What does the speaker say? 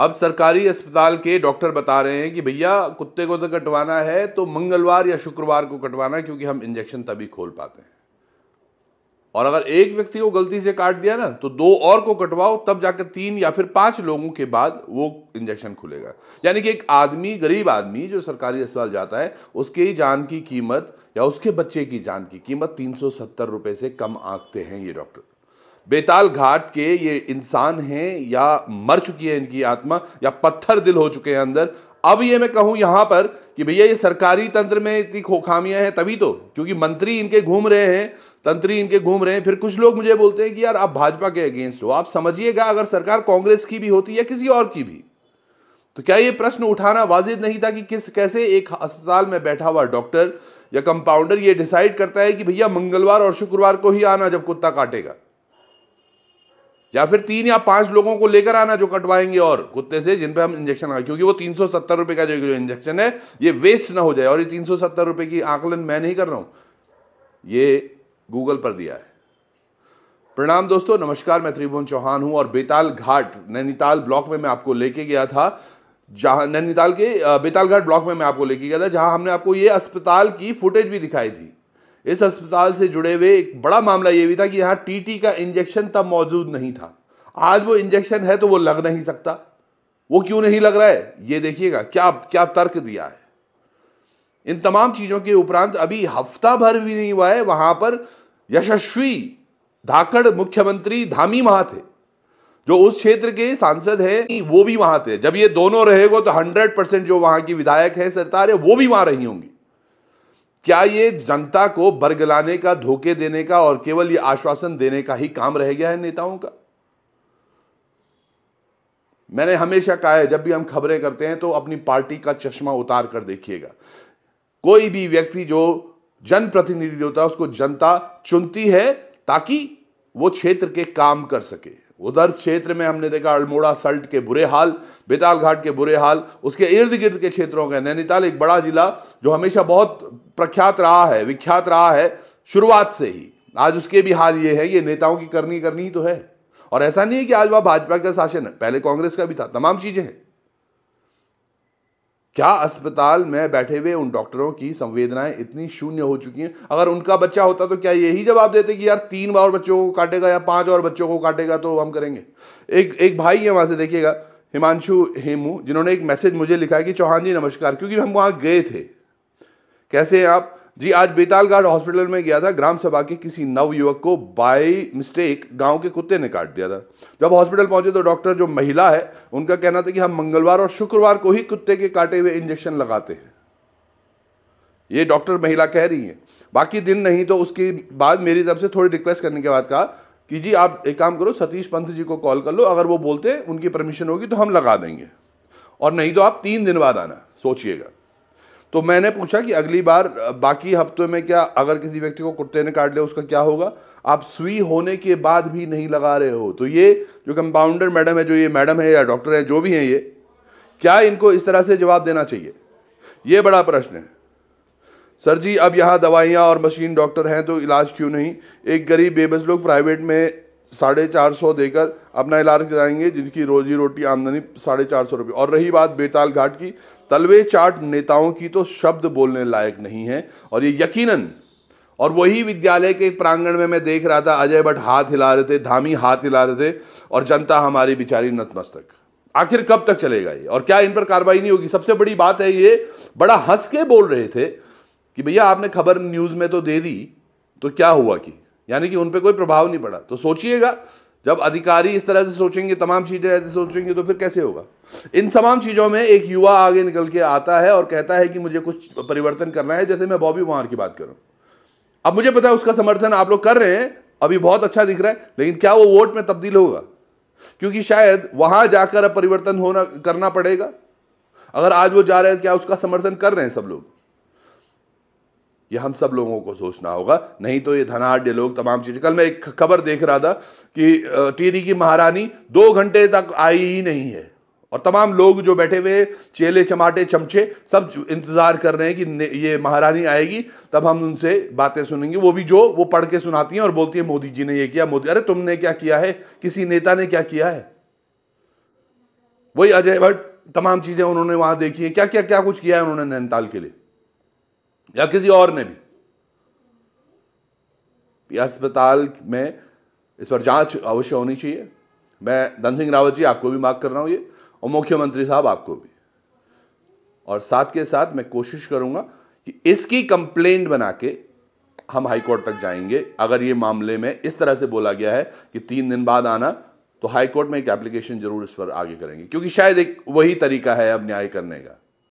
अब सरकारी अस्पताल के डॉक्टर बता रहे हैं कि भैया कुत्ते को तो कटवाना है तो मंगलवार या शुक्रवार को कटवाना क्योंकि हम इंजेक्शन तभी खोल पाते हैं और अगर एक व्यक्ति को गलती से काट दिया ना तो दो और को कटवाओ तब जाकर तीन या फिर पांच लोगों के बाद वो इंजेक्शन खुलेगा यानी कि एक आदमी गरीब आदमी जो सरकारी अस्पताल जाता है उसके जान की कीमत या उसके बच्चे की जान की कीमत तीन सौ से कम आंकते हैं ये डॉक्टर बेताल घाट के ये इंसान हैं या मर चुकी है इनकी आत्मा या पत्थर दिल हो चुके हैं अंदर अब ये मैं कहूँ यहाँ पर कि भैया ये सरकारी तंत्र में इतनी खोखामियां हैं तभी तो क्योंकि मंत्री इनके घूम रहे हैं तंत्री इनके घूम रहे हैं फिर कुछ लोग मुझे बोलते हैं कि यार आप भाजपा के अगेंस्ट हो आप समझिएगा अगर सरकार कांग्रेस की भी होती या किसी और की भी तो क्या ये प्रश्न उठाना वाजिब नहीं था कि किस कैसे एक अस्पताल में बैठा हुआ डॉक्टर या कंपाउंडर ये डिसाइड करता है कि भैया मंगलवार और शुक्रवार को ही आना जब कुत्ता काटेगा या फिर तीन या पांच लोगों को लेकर आना जो कटवाएंगे और कुत्ते से जिन पे हम इंजेक्शन लगा क्योंकि वो तीन सौ सत्तर रुपए का जो इंजेक्शन है ये वेस्ट ना हो जाए और ये तीन सौ सत्तर रुपए की आकलन मैं नहीं कर रहा हूं ये गूगल पर दिया है प्रणाम दोस्तों नमस्कार मैं त्रिभुवन चौहान हूं और बेताल घाट नैनीताल ब्लॉक में मैं आपको लेके गया था जहां नैनीताल के बेताल घाट ब्लॉक में मैं आपको लेके गया था जहां हमने आपको ये अस्पताल की फुटेज भी दिखाई थी इस अस्पताल से जुड़े हुए एक बड़ा मामला ये भी था कि यहाँ टीटी का इंजेक्शन तब मौजूद नहीं था आज वो इंजेक्शन है तो वो लग नहीं सकता वो क्यों नहीं लग रहा है ये देखिएगा क्या क्या तर्क दिया है इन तमाम चीज़ों के उपरांत अभी हफ्ता भर भी नहीं हुआ है वहां पर यशस्वी धाकड़ मुख्यमंत्री धामी वहां थे जो उस क्षेत्र के सांसद हैं वो भी वहां थे जब ये दोनों रहेगा तो हंड्रेड परसेंट जो वहां की विधायक है सरकार है वो भी वहां रही होंगी क्या ये जनता को बरगलाने का धोखे देने का और केवल ये आश्वासन देने का ही काम रह गया है नेताओं का मैंने हमेशा कहा है जब भी हम खबरें करते हैं तो अपनी पार्टी का चश्मा उतार कर देखिएगा कोई भी व्यक्ति जो जनप्रतिनिधि होता है उसको जनता चुनती है ताकि वो क्षेत्र के काम कर सके उधर क्षेत्र में हमने देखा अल्मोड़ा सल्ट के बुरे हाल बेताल घाट के बुरे हाल उसके इर्द गिर्द के क्षेत्रों का नैनीताल एक बड़ा जिला जो हमेशा बहुत प्रख्यात रहा है विख्यात रहा है शुरुआत से ही आज उसके भी हाल ये है ये नेताओं की करनी करनी ही तो है और ऐसा नहीं है कि आज वह भाजपा का शासन है पहले कांग्रेस का भी था तमाम चीज़ें हैं क्या अस्पताल में बैठे हुए उन डॉक्टरों की संवेदनाएं इतनी शून्य हो चुकी हैं अगर उनका बच्चा होता तो क्या यही जवाब देते कि यार तीन बार बच्चों को काटेगा या पांच और बच्चों को काटेगा तो हम करेंगे एक एक भाई है वहाँ से देखिएगा हिमांशु हेमू जिन्होंने एक मैसेज मुझे लिखा कि चौहान जी नमस्कार क्योंकि हम वहाँ गए थे कैसे आप जी आज बेतालघाट हॉस्पिटल में गया था ग्राम सभा के किसी नव युवक को बाय मिस्टेक गांव के कुत्ते ने काट दिया था जब हॉस्पिटल पहुंचे तो डॉक्टर जो महिला है उनका कहना था कि हम मंगलवार और शुक्रवार को ही कुत्ते के काटे हुए इंजेक्शन लगाते हैं ये डॉक्टर महिला कह रही हैं बाकी दिन नहीं तो उसके बाद मेरी तरफ से थोड़ी रिक्वेस्ट करने के बाद कहा कि जी आप एक काम करो सतीश पंथ जी को कॉल कर लो अगर वो बोलते उनकी परमिशन होगी तो हम लगा देंगे और नहीं तो आप तीन दिन बाद आना सोचिएगा तो मैंने पूछा कि अगली बार बाकी हफ्तों में क्या अगर किसी व्यक्ति को कुत्ते ने काट लिया उसका क्या होगा आप सुई होने के बाद भी नहीं लगा रहे हो तो ये जो कंपाउंडर मैडम है जो ये मैडम है या डॉक्टर हैं जो भी हैं ये क्या इनको इस तरह से जवाब देना चाहिए ये बड़ा प्रश्न है सर जी अब यहाँ दवाइयाँ और मशीन डॉक्टर हैं तो इलाज क्यों नहीं एक गरीब बेबस लोग प्राइवेट में साढ़े चार सौ देकर अपना इलाज कराएंगे जिनकी रोजी रोटी आमदनी साढ़े चार सौ रुपये और रही बात बेताल घाट की तलवे चाट नेताओं की तो शब्द बोलने लायक नहीं है और ये यकीनन और वही विद्यालय के प्रांगण में मैं देख रहा था अजय भट्ट हाथ हिला रहे थे धामी हाथ हिला रहे थे और जनता हमारी बिचारी नतमस्तक आखिर कब तक चलेगा ये और क्या इन पर कार्रवाई नहीं होगी सबसे बड़ी बात है ये बड़ा हंस के बोल रहे थे कि भैया आपने खबर न्यूज़ में तो दे दी तो क्या हुआ कि यानी कि उन पर कोई प्रभाव नहीं पड़ा तो सोचिएगा जब अधिकारी इस तरह से सोचेंगे तमाम चीज़ें ऐसे सोचेंगे तो फिर कैसे होगा इन तमाम चीज़ों में एक युवा आगे निकल के आता है और कहता है कि मुझे कुछ परिवर्तन करना है जैसे मैं बॉबी वाहर की बात करूं अब मुझे पता है उसका समर्थन आप लोग कर रहे हैं अभी बहुत अच्छा दिख रहा है लेकिन क्या वो वोट में तब्दील होगा क्योंकि शायद वहां जाकर अब परिवर्तन होना करना पड़ेगा अगर आज वो जा रहे हैं क्या उसका समर्थन कर रहे हैं सब लोग ये हम सब लोगों को सोचना होगा नहीं तो ये धनाढ़ लोग तमाम चीज़ें कल मैं एक खबर देख रहा था कि टीरी की महारानी दो घंटे तक आई ही नहीं है और तमाम लोग जो बैठे हुए चेले चमाटे चमचे सब इंतज़ार कर रहे हैं कि ये महारानी आएगी तब हम उनसे बातें सुनेंगे वो भी जो वो पढ़ के सुनाती हैं और बोलती है मोदी जी ने ये किया मोदी अरे तुमने क्या किया है किसी नेता ने क्या किया है वही अजय भट्ट तमाम चीज़ें उन्होंने वहाँ देखी है क्या क्या क्या कुछ किया है उन्होंने नैनीताल के लिए या किसी और ने भी अस्पताल में इस पर जांच अवश्य होनी चाहिए मैं धन सिंह रावत जी आपको भी मांग कर रहा हूं ये और मुख्यमंत्री साहब आपको भी और साथ के साथ मैं कोशिश करूंगा कि इसकी कंप्लेंट बना के हम हाईकोर्ट तक जाएंगे अगर ये मामले में इस तरह से बोला गया है कि तीन दिन बाद आना तो हाईकोर्ट में एक एप्लीकेशन जरूर इस पर आगे करेंगे क्योंकि शायद एक वही तरीका है अब न्याय करने का